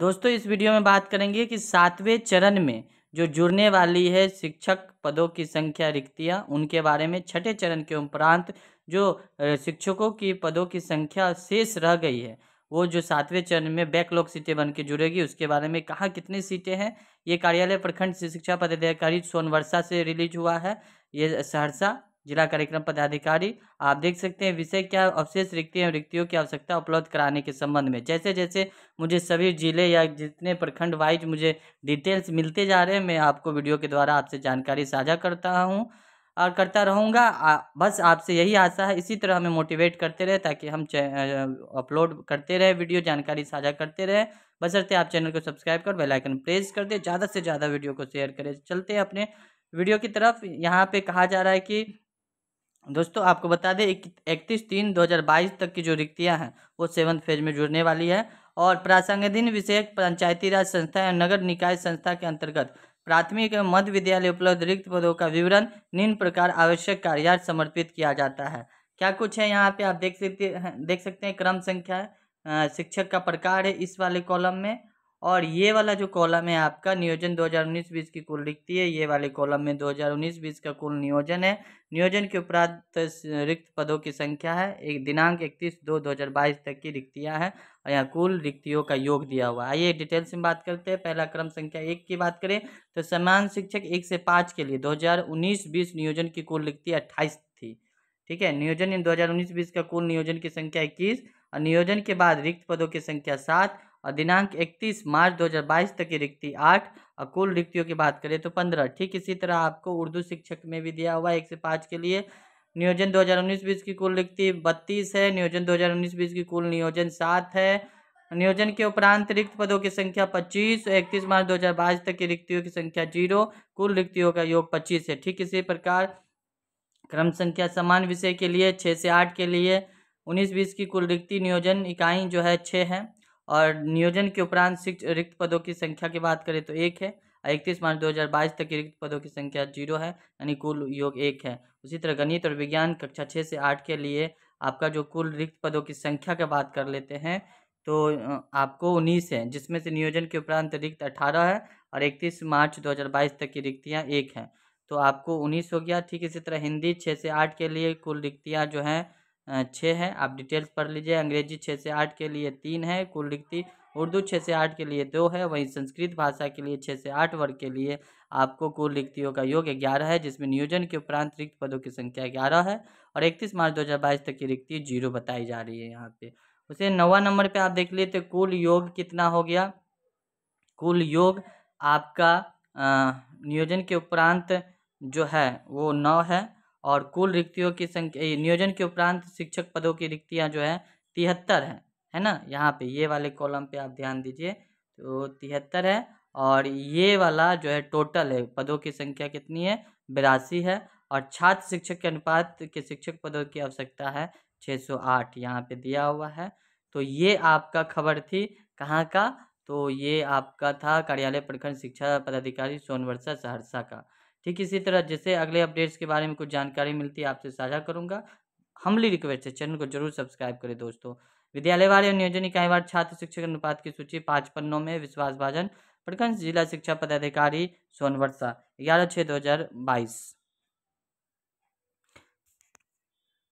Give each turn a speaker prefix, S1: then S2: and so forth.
S1: दोस्तों इस वीडियो में बात करेंगे कि सातवें चरण में जो जुड़ने वाली है शिक्षक पदों की संख्या रिक्तियां उनके बारे में छठे चरण के उपरांत जो शिक्षकों की पदों की संख्या शेष रह गई है वो जो सातवें चरण में बैकलॉग सीटें बन के जुड़ेगी उसके बारे में कहाँ कितनी सीटें हैं ये कार्यालय प्रखंड शिक्षा पदाधिकारी सोनवर्षा से रिलीज हुआ है ये सहरसा जिला कार्यक्रम पदाधिकारी आप देख सकते हैं विषय क्या अवशेष रिक्ति एवं रिक्तियों की आवश्यकता उपलब्ध कराने के संबंध में जैसे जैसे मुझे सभी जिले या जितने प्रखंड वाइज मुझे डिटेल्स मिलते जा रहे हैं मैं आपको वीडियो के द्वारा आपसे जानकारी साझा करता हूँ और करता रहूँगा बस आपसे यही आशा है इसी तरह हमें मोटिवेट करते रहे ताकि हम अपलोड करते रहे वीडियो जानकारी साझा करते रहे बसरते आप चैनल को सब्सक्राइब कर बेल आइकन प्रेस कर दे ज़्यादा से ज़्यादा वीडियो को शेयर करें चलते हैं अपने वीडियो की तरफ यहाँ पे कहा जा रहा है कि दोस्तों आपको बता दें इकतीस तीन बाईस तक की जो रिक्तियां हैं वो सेवन फेज में जुड़ने वाली है और प्रासंगाधीन विषय पंचायती राज संस्था या नगर निकाय संस्था के अंतर्गत प्राथमिक एवं मध्य विद्यालय उपलब्ध रिक्त पदों का विवरण निम्न प्रकार आवश्यक कार्यार्थ समर्पित किया जाता है क्या कुछ है यहाँ पे आप देख सकते हैं देख सकते हैं क्रम संख्या शिक्षक का प्रकार है इस वाले कॉलम में और ये वाला जो कॉलम है आपका नियोजन 2019-20 की कुल रिक्ति है ये वाले कॉलम में 2019-20 का कुल नियोजन है नियोजन के उपरांत रिक्त पदों की संख्या है एक दिनांक 31 दो 2022 तक की रिक्तियां हैं और यहाँ कुल रिक्तियों का योग दिया हुआ है आइए डिटेल्स में बात करते हैं पहला क्रम संख्या एक की बात करें तो समान शिक्षक एक से पाँच के लिए दो हजार नियोजन की कुल रिक्ति अट्ठाईस थी ठीक है नियोजन दो हज़ार का कुल नियोजन की संख्या इक्कीस और नियोजन के बाद रिक्त पदों की संख्या सात और दिनांक 31 मार्च 2022 तक की रिक्ति आठ और कुल रिक्तियों की बात करें तो पंद्रह ठीक इसी तरह आपको उर्दू शिक्षक में भी दिया हुआ है एक से पाँच के लिए नियोजन 2019-20 की कुल रिक्ति बत्तीस है नियोजन 2019-20 की कुल नियोजन सात है नियोजन के उपरांत रिक्त पदों की संख्या 25 और इकतीस मार्च 2022 तक की रिक्तियों की संख्या जीरो कुल रिक्तियों का योग 25 है ठीक इसी प्रकार क्रम संख्या समान विषय के लिए छः से आठ के लिए उन्नीस बीस की कुल रिक्ति नियोजन इकाई जो है छः है और नियोजन के उपरांत रिक्त पदों की संख्या की बात करें तो एक है और इकतीस मार्च 2022 तक की रिक्त पदों की संख्या जीरो है यानी कुल योग एक है उसी तरह गणित और विज्ञान कक्षा छः से आठ के लिए आपका जो कुल रिक्त पदों की संख्या की बात कर लेते हैं तो आपको उन्नीस है जिसमें से नियोजन के उपरांत रिक्त अठारह है और इकतीस मार्च 2022 तक की रिक्तियाँ एक हैं तो आपको उन्नीस हो गया ठीक इसी तरह हिंदी छः से आठ के लिए कुल रिक्तियाँ जो हैं छः है आप डिटेल्स पढ़ लीजिए अंग्रेजी छः से आठ के लिए तीन है कुल लिखती उर्दू छः से आठ के लिए दो है वहीं संस्कृत भाषा के लिए छः से आठ वर्ग के लिए आपको कुल रिक्तियों का योग ग्यारह है जिसमें नियोजन के उपरांत रिक्त पदों की संख्या ग्यारह है और इकतीस मार्च दो तक की रिक्ति जीरो बताई जा रही है यहाँ पे उसे नवा नंबर पर आप देख लिए तो कुल योग कितना हो गया कुल योग आपका नियोजन के उपरांत जो है वो नौ है और कुल रिक्तियों की संख्या नियोजन के उपरांत शिक्षक पदों की रिक्तियाँ जो है तिहत्तर हैं है ना यहाँ पे ये वाले कॉलम पे आप ध्यान दीजिए तो तिहत्तर है और ये वाला जो है टोटल है पदों की संख्या कितनी है बिरासी है और छात्र शिक्षक के अनुपात के शिक्षक पदों की आवश्यकता है छः सौ आठ यहाँ पर दिया हुआ है तो ये आपका खबर थी कहाँ का तो ये आपका था कार्यालय प्रखंड शिक्षा पदाधिकारी सोनवर्षा सहरसा का ठीक इसी तरह जैसे अगले अपडेट्स के बारे में कुछ जानकारी मिलती है आपसे साझा करूंगा हमली रिक्वेस्ट है चैनल को जरूर सब्सक्राइब करें दोस्तों विद्यालयवार और नियोजन इकाईवार छात्र शिक्षक अनुपात की सूची पाँच पन्नों में विश्वास भाजन प्रखंड जिला शिक्षा पदाधिकारी सोनवर्षा ग्यारह छः दो हज़ार बाईस